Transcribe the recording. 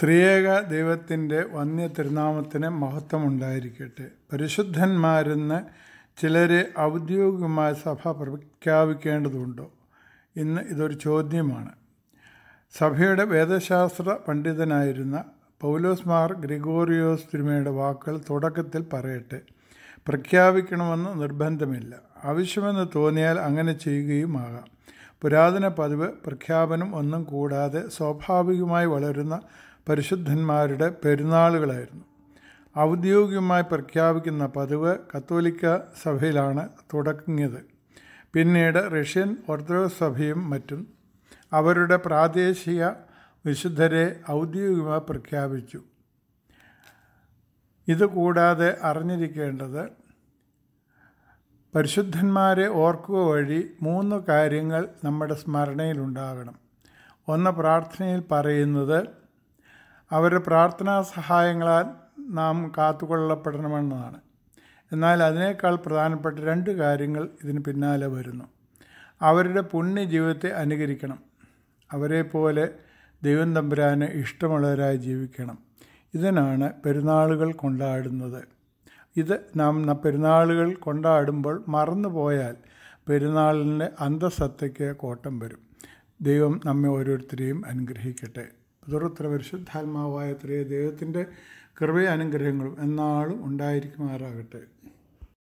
ത്രിയേക ദൈവത്തിൻ്റെ വന്യ തിരുനാമത്തിന് മഹത്വമുണ്ടായിരിക്കട്ടെ പരിശുദ്ധന്മാരെന്ന് ചിലരെ ഔദ്യോഗികമായ സഭ പ്രഖ്യാപിക്കേണ്ടതുണ്ടോ ഇന്ന് ഇതൊരു ചോദ്യമാണ് സഭയുടെ വേദശാസ്ത്ര പണ്ഡിതനായിരുന്ന പൗലോസ് മാർ ഗ്രിഗോറിയോസ് തിരുമയുടെ വാക്കുകൾ തുടക്കത്തിൽ പറയട്ടെ പ്രഖ്യാപിക്കണമെന്ന് നിർബന്ധമില്ല ആവശ്യമെന്ന് തോന്നിയാൽ അങ്ങനെ ചെയ്യുകയുമാകാം പുരാതന പതിവ് പ്രഖ്യാപനം ഒന്നും കൂടാതെ സ്വാഭാവികമായി വളരുന്ന പരിശുദ്ധന്മാരുടെ പെരുന്നാളുകളായിരുന്നു ഔദ്യോഗികമായി പ്രഖ്യാപിക്കുന്ന പതിവ് കത്തോലിക്ക സഭയിലാണ് തുടങ്ങിയത് പിന്നീട് റഷ്യൻ ഓർത്തഡോക്സ് സഭയും മറ്റും അവരുടെ പ്രാദേശിക വിശുദ്ധരെ ഔദ്യോഗികമായി പ്രഖ്യാപിച്ചു ഇതുകൂടാതെ അറിഞ്ഞിരിക്കേണ്ടത് പരിശുദ്ധന്മാരെ ഓർക്കുക വഴി മൂന്ന് കാര്യങ്ങൾ നമ്മുടെ സ്മരണയിലുണ്ടാകണം ഒന്ന് പ്രാർത്ഥനയിൽ പറയുന്നത് അവരുടെ പ്രാർത്ഥനാ സഹായങ്ങളാൽ നാം കാത്തുകൊള്ളപ്പെടണമെന്നതാണ് എന്നാൽ അതിനേക്കാൾ പ്രധാനപ്പെട്ട രണ്ട് കാര്യങ്ങൾ ഇതിന് പിന്നാലെ വരുന്നു അവരുടെ പുണ്യ ജീവിതത്തെ അനുകരിക്കണം അവരെ പോലെ ദൈവം തമ്പുരാന് ഇഷ്ടമുള്ളവരായി ജീവിക്കണം ഇതിനാണ് പെരുന്നാളുകൾ കൊണ്ടാടുന്നത് ഇത് നാം പെരുന്നാളുകൾ കൊണ്ടാടുമ്പോൾ പോയാൽ പെരുന്നാളിൻ്റെ അന്തസത്തയ്ക്ക് കോട്ടം വരും ദൈവം നമ്മെ ഓരോരുത്തരെയും അനുഗ്രഹിക്കട്ടെ പുതൃത്ര പരിശുദ്ധാത്മാവായ ത്രേ ദൈവത്തിൻ്റെ കൃപയാനുഗ്രഹങ്ങളും എന്നാളും ഉണ്ടായിരിക്കുമാറാകട്ടെ